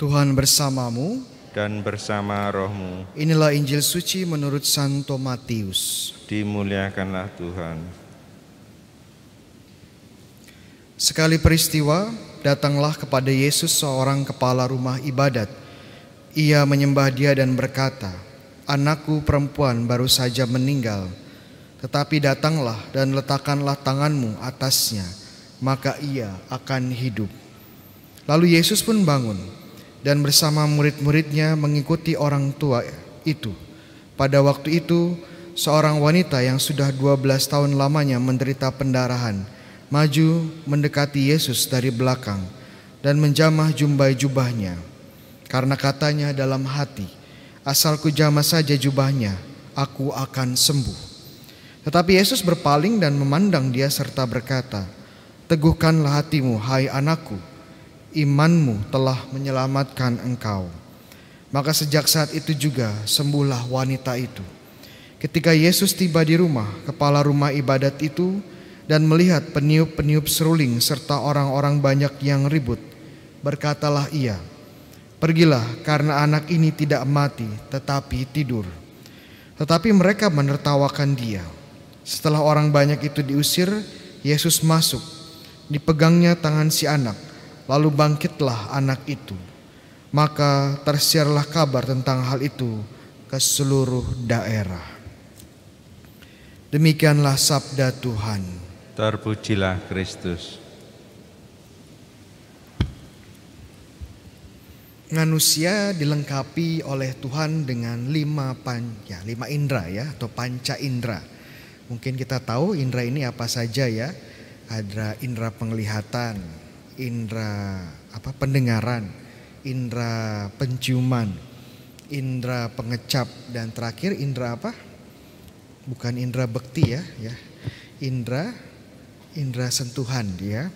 Tuhan bersamamu dan bersama rohmu. Inilah Injil suci menurut Santo Matius. Dimuliakanlah Tuhan. Sekali peristiwa, datanglah kepada Yesus seorang kepala rumah ibadat. Ia menyembah dia dan berkata, Anakku perempuan baru saja meninggal, tetapi datanglah dan letakkanlah tanganmu atasnya, maka ia akan hidup. Lalu Yesus pun bangun, dan bersama murid-muridnya mengikuti orang tua itu. Pada waktu itu, seorang wanita yang sudah 12 tahun lamanya menderita pendarahan, maju mendekati Yesus dari belakang dan menjamah jumbai jubahnya. Karena katanya dalam hati, asalku jamah saja jubahnya, aku akan sembuh. Tetapi Yesus berpaling dan memandang dia serta berkata, Teguhkanlah hatimu, hai anakku, imanmu telah menyelamatkan engkau. Maka sejak saat itu juga sembuhlah wanita itu. Ketika Yesus tiba di rumah, kepala rumah ibadat itu dan melihat peniup-peniup seruling serta orang-orang banyak yang ribut, berkatalah ia, "Pergilah karena anak ini tidak mati tetapi tidur." Tetapi mereka menertawakan dia. Setelah orang banyak itu diusir, Yesus masuk, dipegangnya tangan si anak Lalu bangkitlah anak itu. Maka tersiarlah kabar tentang hal itu ke seluruh daerah. Demikianlah sabda Tuhan. Terpujilah Kristus. manusia dilengkapi oleh Tuhan dengan lima pan ya lima indera ya atau panca indera. Mungkin kita tahu indera ini apa saja ya. Ada indera penglihatan, indra apa pendengaran, indra penciuman, indra pengecap dan terakhir indra apa? Bukan indra bekti ya, ya. Indra indra sentuhan ya.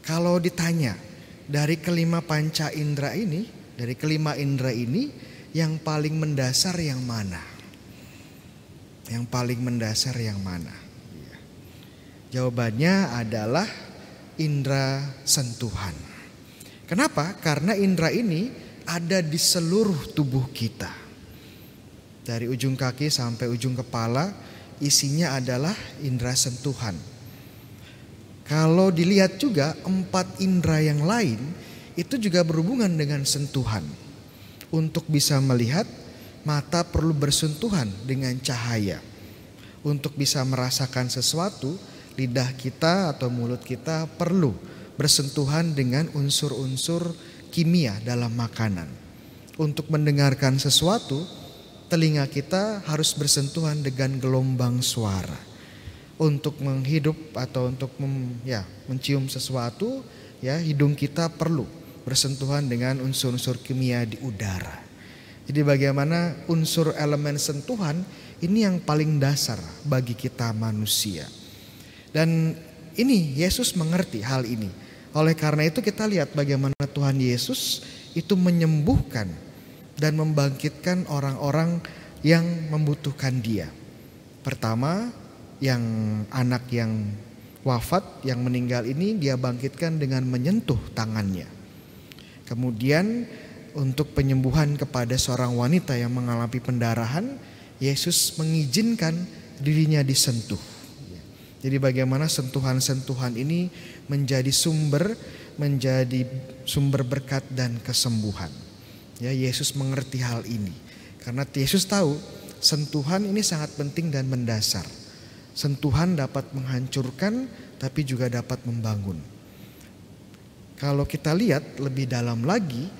Kalau ditanya dari kelima panca indra ini, dari kelima indra ini yang paling mendasar yang mana? Yang paling mendasar yang mana? Iya. Jawabannya adalah indera sentuhan. Kenapa? Karena indera ini ada di seluruh tubuh kita. Dari ujung kaki sampai ujung kepala isinya adalah indera sentuhan. Kalau dilihat juga empat indera yang lain itu juga berhubungan dengan sentuhan. Untuk bisa melihat mata perlu bersentuhan dengan cahaya. Untuk bisa merasakan sesuatu, lidah kita atau mulut kita perlu bersentuhan dengan unsur-unsur kimia dalam makanan. Untuk mendengarkan sesuatu, telinga kita harus bersentuhan dengan gelombang suara. Untuk menghidup atau untuk mem, ya, mencium sesuatu, ya hidung kita perlu bersentuhan dengan unsur-unsur kimia di udara. Jadi bagaimana unsur elemen sentuhan ini yang paling dasar bagi kita manusia. Dan ini Yesus mengerti hal ini. Oleh karena itu kita lihat bagaimana Tuhan Yesus itu menyembuhkan dan membangkitkan orang-orang yang membutuhkan dia. Pertama, yang anak yang wafat yang meninggal ini dia bangkitkan dengan menyentuh tangannya. Kemudian untuk penyembuhan kepada seorang wanita yang mengalami pendarahan, Yesus mengizinkan dirinya disentuh. Jadi bagaimana sentuhan-sentuhan ini menjadi sumber menjadi sumber berkat dan kesembuhan. Ya, Yesus mengerti hal ini. Karena Yesus tahu sentuhan ini sangat penting dan mendasar. Sentuhan dapat menghancurkan tapi juga dapat membangun. Kalau kita lihat lebih dalam lagi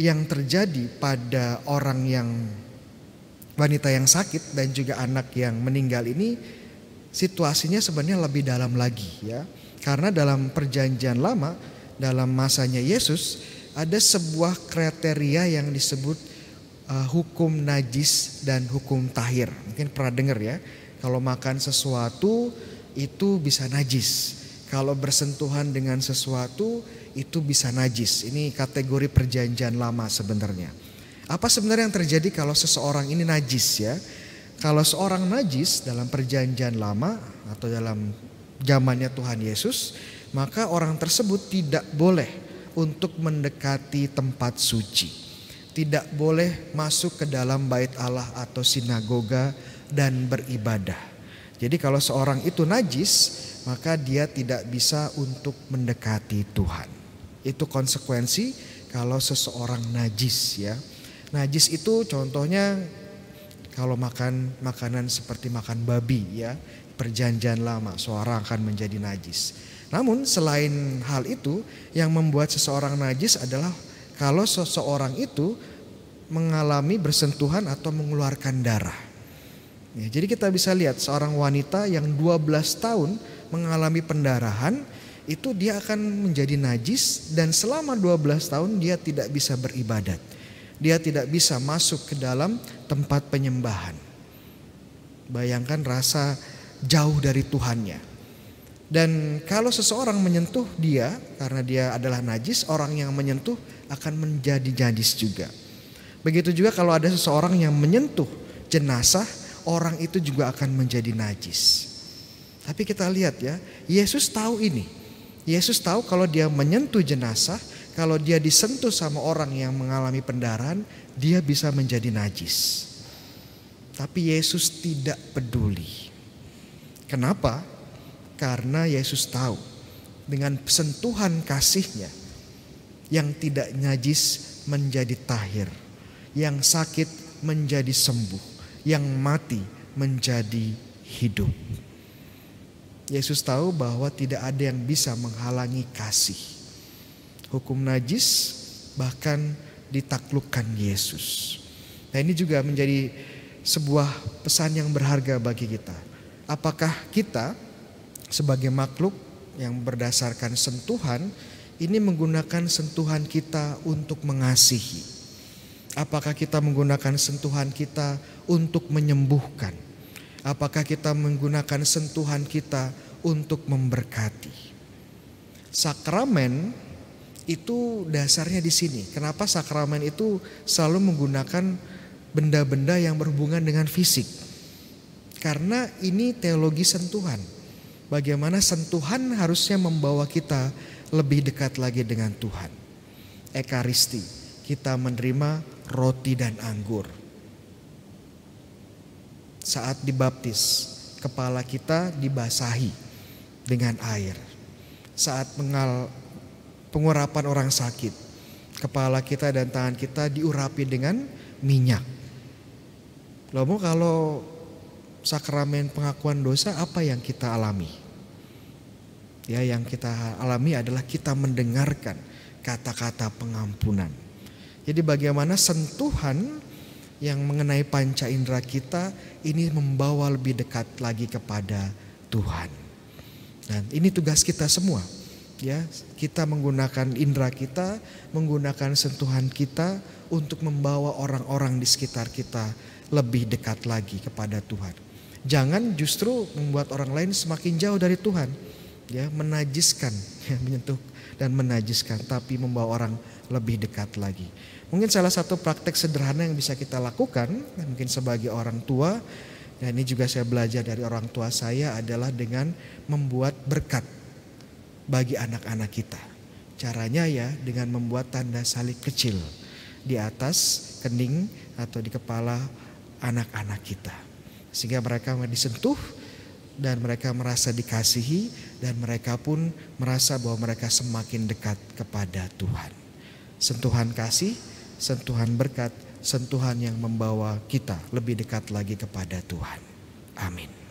yang terjadi pada orang yang wanita yang sakit dan juga anak yang meninggal ini situasinya sebenarnya lebih dalam lagi ya. Karena dalam perjanjian lama dalam masanya Yesus ada sebuah kriteria yang disebut uh, hukum najis dan hukum tahir. Mungkin pernah dengar ya. Kalau makan sesuatu itu bisa najis. Kalau bersentuhan dengan sesuatu itu bisa najis. Ini kategori perjanjian lama sebenarnya. Apa sebenarnya yang terjadi kalau seseorang ini najis ya? kalau seorang najis dalam perjanjian lama atau dalam zamannya Tuhan Yesus, maka orang tersebut tidak boleh untuk mendekati tempat suci. Tidak boleh masuk ke dalam bait Allah atau sinagoga dan beribadah. Jadi kalau seorang itu najis, maka dia tidak bisa untuk mendekati Tuhan. Itu konsekuensi kalau seseorang najis ya. Najis itu contohnya kalau makan makanan seperti makan babi ya perjanjian lama seorang akan menjadi najis. Namun selain hal itu yang membuat seseorang najis adalah kalau seseorang itu mengalami bersentuhan atau mengeluarkan darah. Ya, jadi kita bisa lihat seorang wanita yang 12 tahun mengalami pendarahan itu dia akan menjadi najis dan selama 12 tahun dia tidak bisa beribadat dia tidak bisa masuk ke dalam tempat penyembahan. Bayangkan rasa jauh dari Tuhannya. Dan kalau seseorang menyentuh dia karena dia adalah najis, orang yang menyentuh akan menjadi najis juga. Begitu juga kalau ada seseorang yang menyentuh jenazah, orang itu juga akan menjadi najis. Tapi kita lihat ya, Yesus tahu ini. Yesus tahu kalau dia menyentuh jenazah, kalau dia disentuh sama orang yang mengalami pendaran, dia bisa menjadi najis. Tapi Yesus tidak peduli. Kenapa? Karena Yesus tahu dengan sentuhan kasihnya yang tidak najis menjadi tahir, yang sakit menjadi sembuh, yang mati menjadi hidup. Yesus tahu bahwa tidak ada yang bisa menghalangi kasih hukum najis bahkan ditaklukkan Yesus. Nah, ini juga menjadi sebuah pesan yang berharga bagi kita. Apakah kita sebagai makhluk yang berdasarkan sentuhan ini menggunakan sentuhan kita untuk mengasihi? Apakah kita menggunakan sentuhan kita untuk menyembuhkan? Apakah kita menggunakan sentuhan kita untuk memberkati? Sakramen itu dasarnya di sini. Kenapa sakramen itu selalu menggunakan benda-benda yang berhubungan dengan fisik? Karena ini teologi sentuhan. Bagaimana sentuhan harusnya membawa kita lebih dekat lagi dengan Tuhan. Ekaristi, kita menerima roti dan anggur. Saat dibaptis, kepala kita dibasahi dengan air. Saat mengal pengurapan orang sakit. Kepala kita dan tangan kita diurapi dengan minyak. Lalu kalau sakramen pengakuan dosa apa yang kita alami? Ya, yang kita alami adalah kita mendengarkan kata-kata pengampunan. Jadi bagaimana sentuhan yang mengenai panca indera kita ini membawa lebih dekat lagi kepada Tuhan. Dan ini tugas kita semua ya kita menggunakan indera kita, menggunakan sentuhan kita untuk membawa orang-orang di sekitar kita lebih dekat lagi kepada Tuhan. Jangan justru membuat orang lain semakin jauh dari Tuhan, ya menajiskan, ya, menyentuh dan menajiskan, tapi membawa orang lebih dekat lagi. Mungkin salah satu praktek sederhana yang bisa kita lakukan, mungkin sebagai orang tua, dan ini juga saya belajar dari orang tua saya adalah dengan membuat berkat bagi anak-anak kita. Caranya ya dengan membuat tanda salib kecil di atas kening atau di kepala anak-anak kita. Sehingga mereka disentuh dan mereka merasa dikasihi dan mereka pun merasa bahwa mereka semakin dekat kepada Tuhan. Sentuhan kasih, sentuhan berkat, sentuhan yang membawa kita lebih dekat lagi kepada Tuhan. Amin.